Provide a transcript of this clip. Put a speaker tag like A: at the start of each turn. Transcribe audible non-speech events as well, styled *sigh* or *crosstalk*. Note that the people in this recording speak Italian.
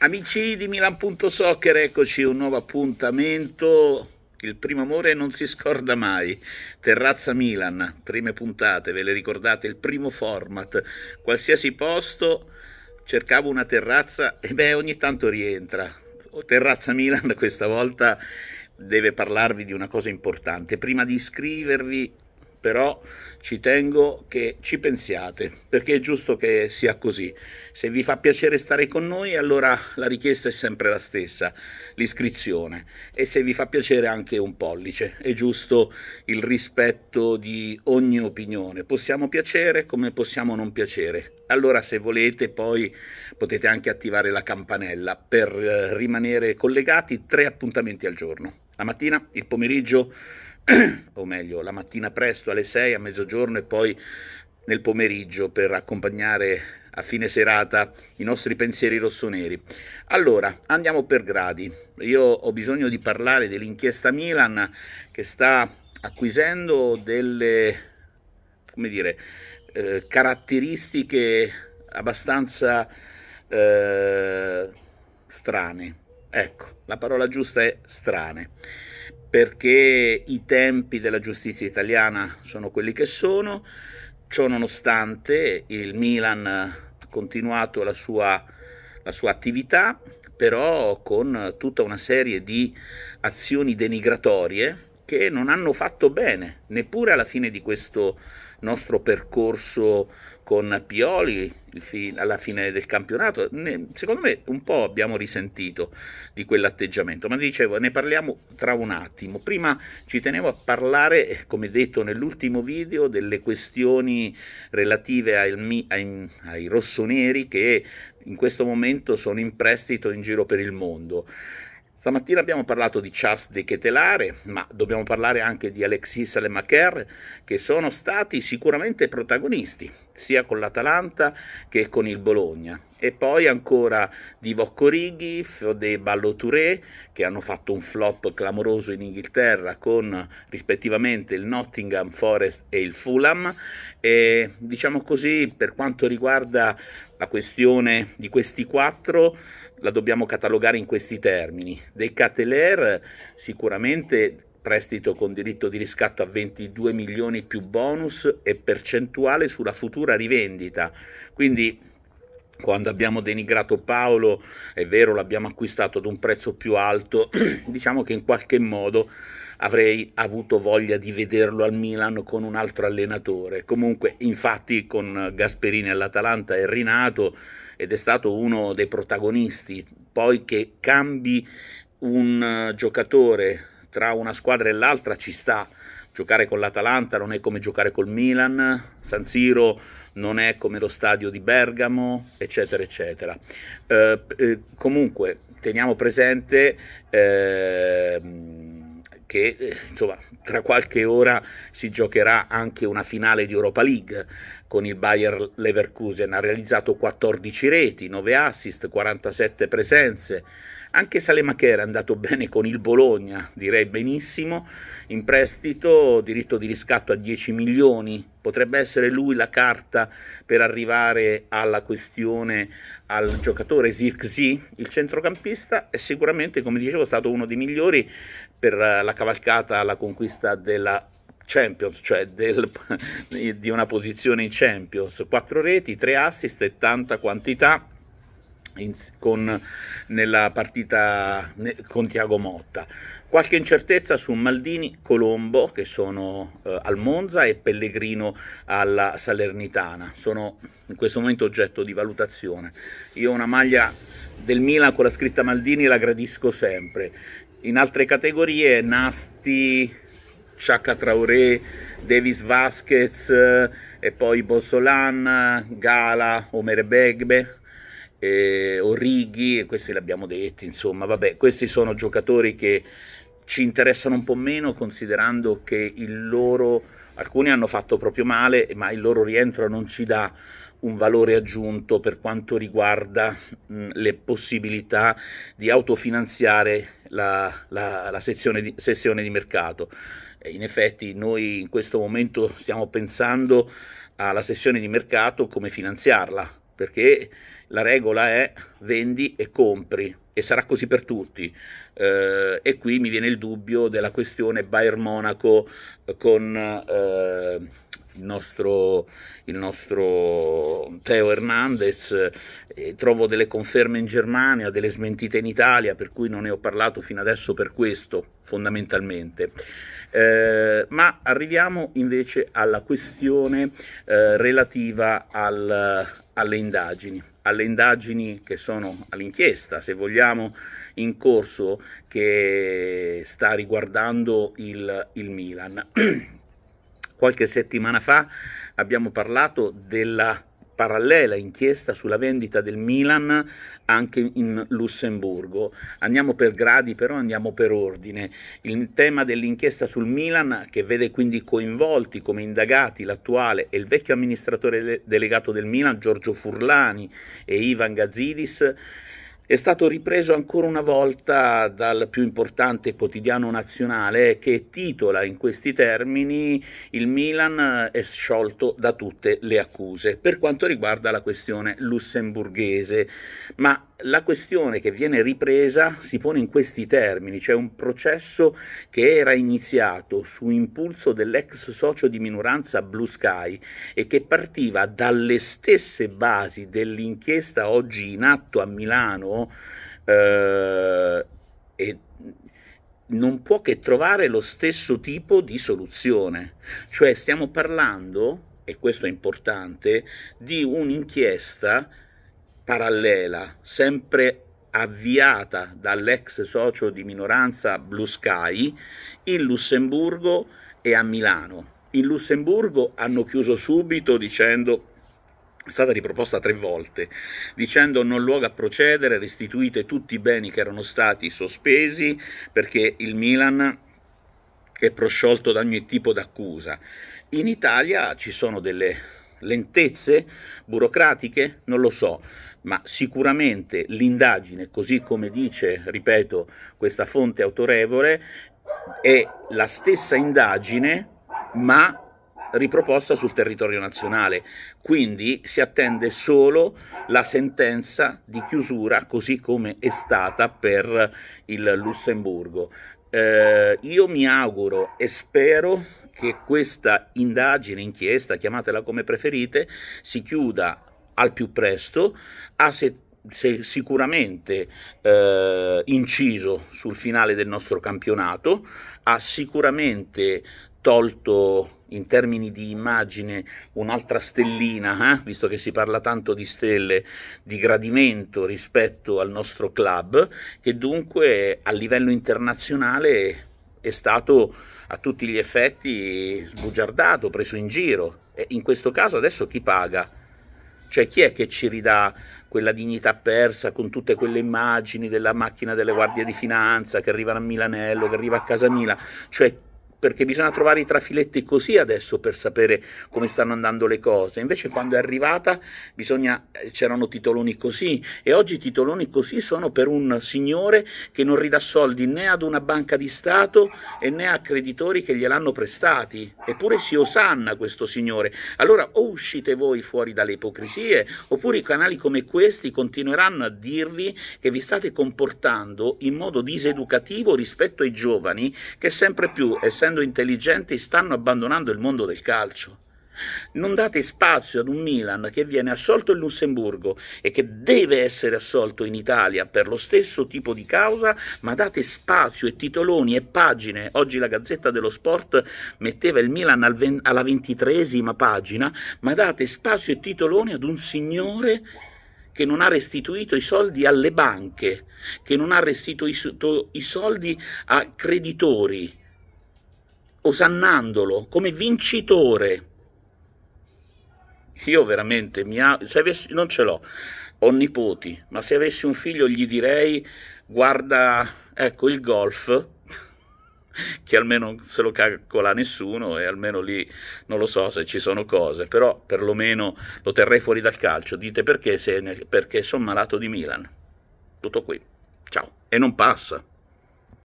A: Amici di Milan.soccer, eccoci un nuovo appuntamento. Il primo amore non si scorda mai. Terrazza Milan, prime puntate, ve le ricordate? Il primo format. Qualsiasi posto, cercavo una terrazza e beh, ogni tanto rientra. Oh, terrazza Milan *laughs* questa volta deve parlarvi di una cosa importante. Prima di iscrivervi però ci tengo che ci pensiate, perché è giusto che sia così. Se vi fa piacere stare con noi, allora la richiesta è sempre la stessa, l'iscrizione. E se vi fa piacere anche un pollice, è giusto il rispetto di ogni opinione. Possiamo piacere come possiamo non piacere. Allora se volete poi potete anche attivare la campanella per eh, rimanere collegati tre appuntamenti al giorno. La mattina, il pomeriggio o meglio la mattina presto alle 6 a mezzogiorno e poi nel pomeriggio per accompagnare a fine serata i nostri pensieri rossoneri. Allora, andiamo per gradi. Io ho bisogno di parlare dell'inchiesta Milan che sta acquisendo delle, come dire, eh, caratteristiche abbastanza eh, strane. Ecco, la parola giusta è strane perché i tempi della giustizia italiana sono quelli che sono, ciò nonostante il Milan ha continuato la sua, la sua attività, però con tutta una serie di azioni denigratorie che non hanno fatto bene, neppure alla fine di questo nostro percorso con Pioli alla fine del campionato. secondo me un po' abbiamo risentito di quell'atteggiamento, ma dicevo ne parliamo tra un attimo. Prima ci tenevo a parlare, come detto nell'ultimo video, delle questioni relative ai, ai, ai rossoneri che in questo momento sono in prestito in giro per il mondo. Stamattina abbiamo parlato di Charles De Ketelare, ma dobbiamo parlare anche di Alexis Lemacher, che sono stati sicuramente protagonisti sia con l'Atalanta che con il Bologna. E poi ancora di Vocco Righi, Voccorighi, Fode Balloturé, che hanno fatto un flop clamoroso in Inghilterra con rispettivamente il Nottingham Forest e il Fulham. E diciamo così, per quanto riguarda la questione di questi quattro, la dobbiamo catalogare in questi termini. De Cateler sicuramente prestito con diritto di riscatto a 22 milioni più bonus e percentuale sulla futura rivendita. Quindi quando abbiamo denigrato Paolo, è vero, l'abbiamo acquistato ad un prezzo più alto, *clears throat* diciamo che in qualche modo avrei avuto voglia di vederlo al Milan con un altro allenatore. Comunque, infatti, con Gasperini all'Atalanta è rinato ed è stato uno dei protagonisti. Poi che cambi un eh, giocatore tra una squadra e l'altra ci sta. Giocare con l'Atalanta non è come giocare col Milan, San Siro non è come lo stadio di Bergamo, eccetera, eccetera. Eh, eh, comunque, teniamo presente... Eh, che eh, insomma, tra qualche ora si giocherà anche una finale di Europa League con il Bayer Leverkusen, ha realizzato 14 reti, 9 assist, 47 presenze. Anche Salemacher è andato bene con il Bologna, direi benissimo, in prestito, diritto di riscatto a 10 milioni Potrebbe essere lui la carta per arrivare alla questione al giocatore Zirkzee, il centrocampista, è sicuramente, come dicevo, stato uno dei migliori per la cavalcata alla conquista della Champions, cioè del, *laughs* di una posizione in Champions, Quattro reti, tre assist e tanta quantità in, con, nella partita ne, con Tiago Motta. Qualche incertezza su Maldini, Colombo che sono eh, al Monza e Pellegrino alla Salernitana. Sono in questo momento oggetto di valutazione. Io una maglia del Milan con la scritta Maldini la gradisco sempre. In altre categorie Nasti, Chaka Traoré, Davis Vasquez eh, e poi Bossolan, Gala, Omer Begbe eh, Orighi, questi li abbiamo detti, insomma, vabbè, questi sono giocatori che ci interessano un po' meno considerando che il loro, alcuni hanno fatto proprio male, ma il loro rientro non ci dà un valore aggiunto per quanto riguarda mh, le possibilità di autofinanziare la, la, la sezione di, sessione di mercato. E eh, in effetti noi in questo momento stiamo pensando alla sessione di mercato come finanziarla perché la regola è vendi e compri e sarà così per tutti. Eh, e qui mi viene il dubbio della questione Bayern Monaco eh, con eh, il, nostro, il, nostro, Teo Hernandez. Eh, trovo delle conferme in Germania, delle smentite in Italia, per cui non ne ho parlato fino adesso per questo, fondamentalmente. Eh, ma arriviamo invece alla questione eh, relativa al, alle indagini, alle indagini che sono all'inchiesta, se vogliamo, in corso che sta riguardando il, il Milan. *clears throat* Qualche settimana fa abbiamo parlato della parallela inchiesta sulla vendita del Milan anche in Lussemburgo. Andiamo per gradi però, andiamo per ordine. Il tema dell'inchiesta sul Milan, che vede quindi coinvolti come indagati l'attuale e il vecchio amministratore delegato del Milan, Giorgio Furlani e Ivan Gazidis, è stato ripreso ancora una volta dal più importante quotidiano nazionale che titola in questi termini il Milan è sciolto da tutte le accuse per quanto riguarda la questione lussemburghese. Ma la questione che viene ripresa si pone in questi termini, cioè un processo che era iniziato su impulso dell'ex socio di minoranza Blue Sky e che partiva dalle stesse basi dell'inchiesta oggi in atto a Milano eh, e non può che trovare lo stesso tipo di soluzione. Cioè stiamo parlando, e questo è importante, di un'inchiesta parallela, sempre avviata dall'ex socio di minoranza Blue Sky, in Lussemburgo e a Milano. In Lussemburgo hanno chiuso subito dicendo è stata riproposta tre volte, dicendo non luogo a procedere, restituite tutti i beni che erano stati sospesi perché il Milan è prosciolto da ogni tipo d'accusa. In Italia ci sono delle lentezze burocratiche, non lo so, ma sicuramente l'indagine, così come dice, ripeto, questa fonte autorevole, è la stessa indagine, ma riproposta sul territorio nazionale. Quindi si attende solo la sentenza di chiusura, così come è stata per il Lussemburgo. Eh, io mi auguro e spero che questa indagine, inchiesta, chiamatela come preferite, si chiuda al più presto, ha se, se sicuramente eh, inciso sul finale del nostro campionato, ha sicuramente tolto in termini di immagine un'altra stellina, eh? visto che si parla tanto di stelle, di gradimento rispetto al nostro club, che dunque a livello internazionale è stato a tutti gli effetti sbugiardato, preso in giro. E in questo caso adesso chi paga? Cioè chi è che ci ridà quella dignità persa con tutte quelle immagini della macchina delle guardie di finanza che arrivano a Milanello, che arriva a Casamila? Cioè perché bisogna trovare i trafiletti così adesso per sapere come stanno andando le cose. Invece quando è arrivata bisogna, eh, c'erano titoloni così e oggi i titoloni così sono per un signore che non ridà soldi né ad una banca di Stato né a creditori che gliel'hanno prestati. Eppure si osanna questo signore. Allora o uscite voi fuori dalle ipocrisie oppure i canali come questi continueranno a dirvi che vi state comportando in modo diseducativo rispetto ai giovani che sempre più, essendo diventando intelligenti stanno abbandonando il mondo del calcio. Non date spazio ad un Milan che viene assolto in Lussemburgo e che deve essere assolto in Italia per lo stesso tipo di causa, ma date spazio e titoloni e pagine. Oggi la Gazzetta dello Sport metteva il Milan al alla ventitresima pagina, ma date spazio e titoloni ad un signore che non ha restituito i soldi alle banche, che non ha restituito i soldi a creditori osannandolo come vincitore. Io veramente mi ha, se avessi, non ce l'ho, ho nipoti, ma se avessi un figlio gli direi guarda, ecco il golf, *laughs* che almeno se lo calcola nessuno e almeno lì non lo so se ci sono cose, però perlomeno lo terrei fuori dal calcio, dite perché, se, perché sono malato di Milan. Tutto qui, ciao, e non passa.